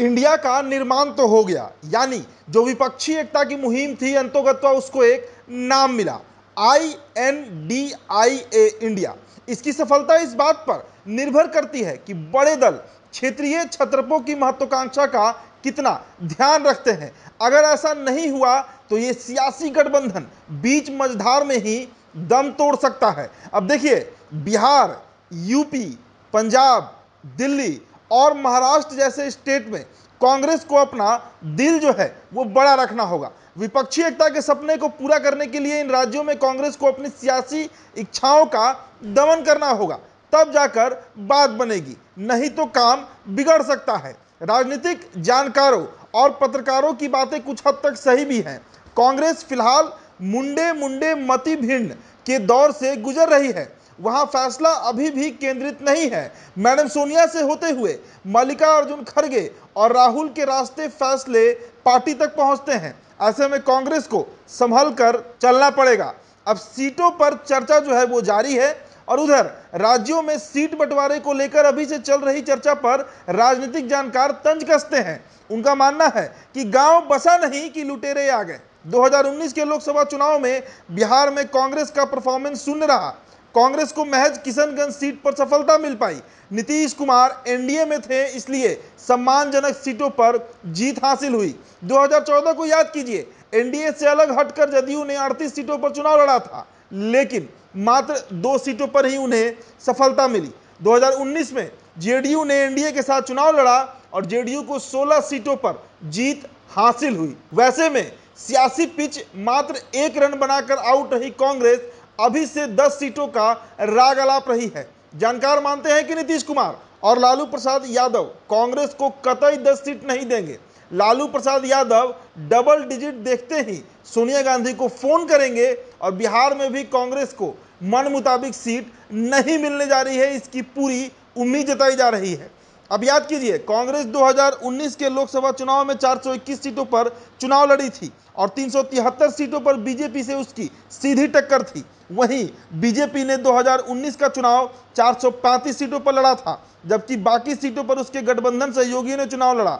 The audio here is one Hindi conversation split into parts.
इंडिया का निर्माण तो हो गया यानी जो विपक्षी एकता की मुहिम थी अंतोगत्वा उसको एक नाम मिला I N D I A India इसकी सफलता इस बात पर निर्भर करती है कि बड़े दल क्षेत्रीय छत्रपों की महत्वाकांक्षा का कितना ध्यान रखते हैं अगर ऐसा नहीं हुआ तो ये सियासी गठबंधन बीच मझधार में ही दम तोड़ सकता है अब देखिए बिहार यूपी पंजाब दिल्ली और महाराष्ट्र जैसे स्टेट में कांग्रेस को अपना दिल जो है वो बड़ा रखना होगा विपक्षी एकता के सपने को पूरा करने के लिए इन राज्यों में कांग्रेस को अपनी सियासी इच्छाओं का दमन करना होगा तब जाकर बात बनेगी नहीं तो काम बिगड़ सकता है राजनीतिक जानकारों और पत्रकारों की बातें कुछ हद तक सही भी हैं कांग्रेस फिलहाल मुंडे मुंडे मति भिंड के दौर से गुजर रही है वहां फैसला अभी भी केंद्रित नहीं है मैडम सोनिया से होते हुए मल्लिका अर्जुन खड़गे और राहुल के रास्ते फैसले पार्टी तक पहुंचते हैं ऐसे में कांग्रेस को संभल कर चलना पड़ेगा अब सीटों पर चर्चा जो है वो जारी है और उधर राज्यों में सीट बंटवारे को लेकर अभी से चल रही चर्चा पर राजनीतिक जानकार तंज कसते हैं उनका मानना है कि गांव बसा नहीं कि लुटेरे आ गए 2019 के लोकसभा चुनाव में बिहार में कांग्रेस का परफॉर्मेंस सुन रहा कांग्रेस को महज किशनगंज सीट पर सफलता मिल पाई नीतीश कुमार एनडीए में थे इसलिए सम्मानजनक सीटों पर जीत हासिल हुई 2014 को याद कीजिए एनडीए से अलग हटकर जदयू ने 38 सीटों पर चुनाव लड़ा था लेकिन मात्र दो सीटों पर ही उन्हें सफलता मिली 2019 में जेडीयू ने एनडीए के साथ चुनाव लड़ा और जेडीयू को 16 सीटों पर जीत हासिल हुई वैसे में सियासी पिच मात्र एक रन बनाकर आउट रही कांग्रेस अभी से 10 सीटों का राग अलाप रही है जानकार मानते हैं कि नीतीश कुमार और लालू प्रसाद यादव कांग्रेस को कतई 10 सीट नहीं देंगे लालू प्रसाद यादव डबल डिजिट देखते ही सोनिया गांधी को फोन करेंगे और बिहार में भी कांग्रेस को मन मुताबिक सीट नहीं मिलने जा रही है इसकी पूरी उम्मीद जताई जा रही है अब याद कीजिए कांग्रेस 2019 के लोकसभा चुनाव में 421 सीटों पर चुनाव लड़ी थी और तीन सीटों पर बीजेपी से उसकी सीधी टक्कर थी वहीं बीजेपी ने 2019 का चुनाव चार सीटों पर लड़ा था जबकि बाकी सीटों पर उसके गठबंधन सहयोगियों ने चुनाव लड़ा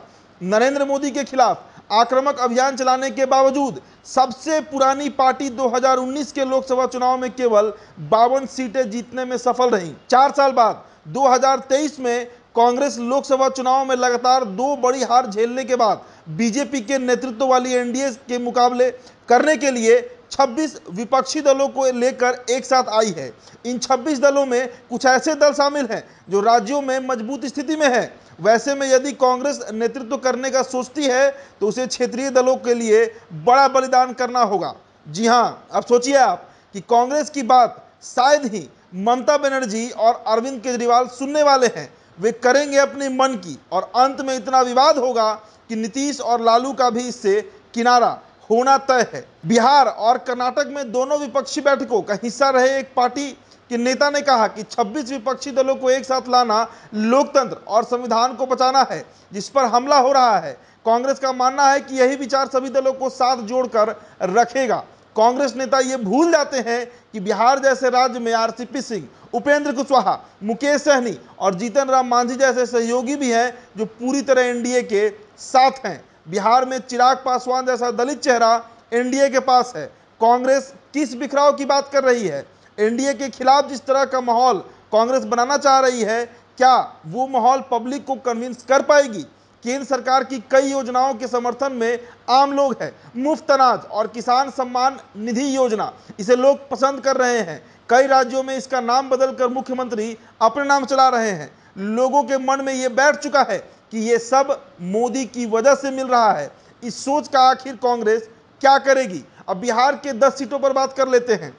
नरेंद्र मोदी के खिलाफ आक्रामक अभियान चलाने के बावजूद सबसे पुरानी पार्टी 2019 के लोकसभा चुनाव में केवल बावन सीटें जीतने में सफल रही चार साल बाद 2023 में कांग्रेस लोकसभा चुनाव में लगातार दो बड़ी हार झेलने के बाद बीजेपी के नेतृत्व वाली एनडीए के मुकाबले करने के लिए 26 विपक्षी दलों को लेकर एक साथ आई है इन 26 दलों में कुछ ऐसे दल शामिल हैं जो राज्यों में मजबूत स्थिति में हैं वैसे में यदि कांग्रेस नेतृत्व करने का सोचती है तो उसे क्षेत्रीय दलों के लिए बड़ा बलिदान करना होगा जी हाँ अब सोचिए आप कि कांग्रेस की बात शायद ही ममता बनर्जी और अरविंद केजरीवाल सुनने वाले हैं वे करेंगे अपने मन की और अंत में इतना विवाद होगा कि नीतीश और लालू का भी इससे किनारा होना तय है बिहार और कर्नाटक में दोनों विपक्षी बैठकों का हिस्सा रहे एक पार्टी के नेता ने कहा कि 26 विपक्षी दलों को एक साथ लाना लोकतंत्र और संविधान को बचाना है जिस पर हमला हो रहा है कांग्रेस का मानना है कि यही विचार सभी दलों को साथ जोड़कर रखेगा कांग्रेस नेता ये भूल जाते हैं कि बिहार जैसे राज्य में आरसीपी सिंह उपेंद्र कुशवाहा मुकेश सहनी और जीतन राम मांझी जैसे सहयोगी भी हैं जो पूरी तरह एनडीए के साथ हैं बिहार में चिराग पासवान जैसा दलित चेहरा एनडीए के पास है कांग्रेस किस बिखराव की बात कर रही है एनडीए के खिलाफ जिस तरह का माहौल कांग्रेस बनाना चाह रही है क्या वो माहौल पब्लिक को कन्विंस कर पाएगी केंद्र सरकार की कई योजनाओं के समर्थन में आम लोग हैं मुफ्त अनाज और किसान सम्मान निधि योजना इसे लोग पसंद कर रहे हैं कई राज्यों में इसका नाम बदलकर मुख्यमंत्री अपने नाम चला रहे हैं लोगों के मन में ये बैठ चुका है कि ये सब मोदी की वजह से मिल रहा है इस सोच का आखिर कांग्रेस क्या करेगी अब बिहार के दस सीटों पर बात कर लेते हैं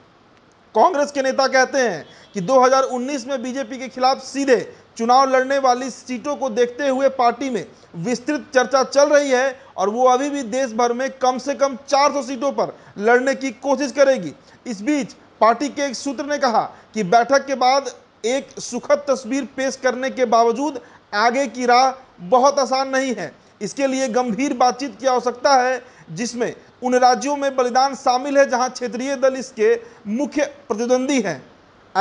कांग्रेस के नेता कहते हैं कि 2019 में बीजेपी के खिलाफ सीधे चुनाव लड़ने वाली सीटों को देखते हुए पार्टी में विस्तृत चर्चा चल रही है और वो अभी भी देश भर में कम से कम 400 सीटों पर लड़ने की कोशिश करेगी इस बीच पार्टी के एक सूत्र ने कहा कि बैठक के बाद एक सुखद तस्वीर पेश करने के बावजूद आगे की राह बहुत आसान नहीं है इसके लिए गंभीर बातचीत की आवश्यकता है जिसमें उन राज्यों में बलिदान शामिल है जहां क्षेत्रीय दल इसके मुख्य प्रतिद्वंदी हैं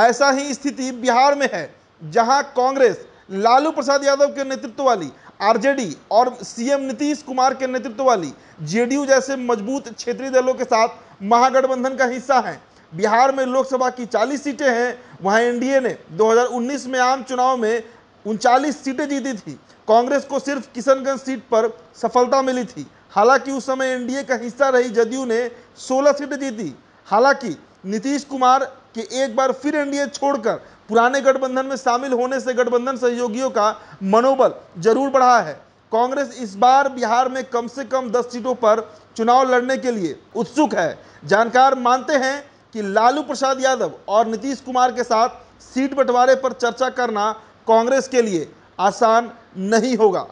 ऐसा ही स्थिति बिहार में है जहां कांग्रेस लालू प्रसाद यादव के नेतृत्व वाली आरजेडी और सीएम नीतीश कुमार के नेतृत्व वाली जेडीयू जैसे मजबूत क्षेत्रीय दलों के साथ महागठबंधन का हिस्सा हैं बिहार में लोकसभा की 40 सीटें हैं वहां एनडीए ने 2019 में आम चुनाव में उनचालीस सीटें जीती थी कांग्रेस को सिर्फ किशनगंज सीट पर सफलता मिली थी हालांकि उस समय एनडीए का हिस्सा रही जदयू ने 16 सीटें जीती हालांकि नीतीश कुमार के एक बार फिर एनडीए छोड़कर पुराने गठबंधन में शामिल होने से गठबंधन सहयोगियों का मनोबल जरूर बढ़ा है कांग्रेस इस बार बिहार में कम से कम 10 सीटों पर चुनाव लड़ने के लिए उत्सुक है जानकार मानते हैं कि लालू प्रसाद यादव और नीतीश कुमार के साथ सीट बंटवारे पर चर्चा करना कांग्रेस के लिए आसान नहीं होगा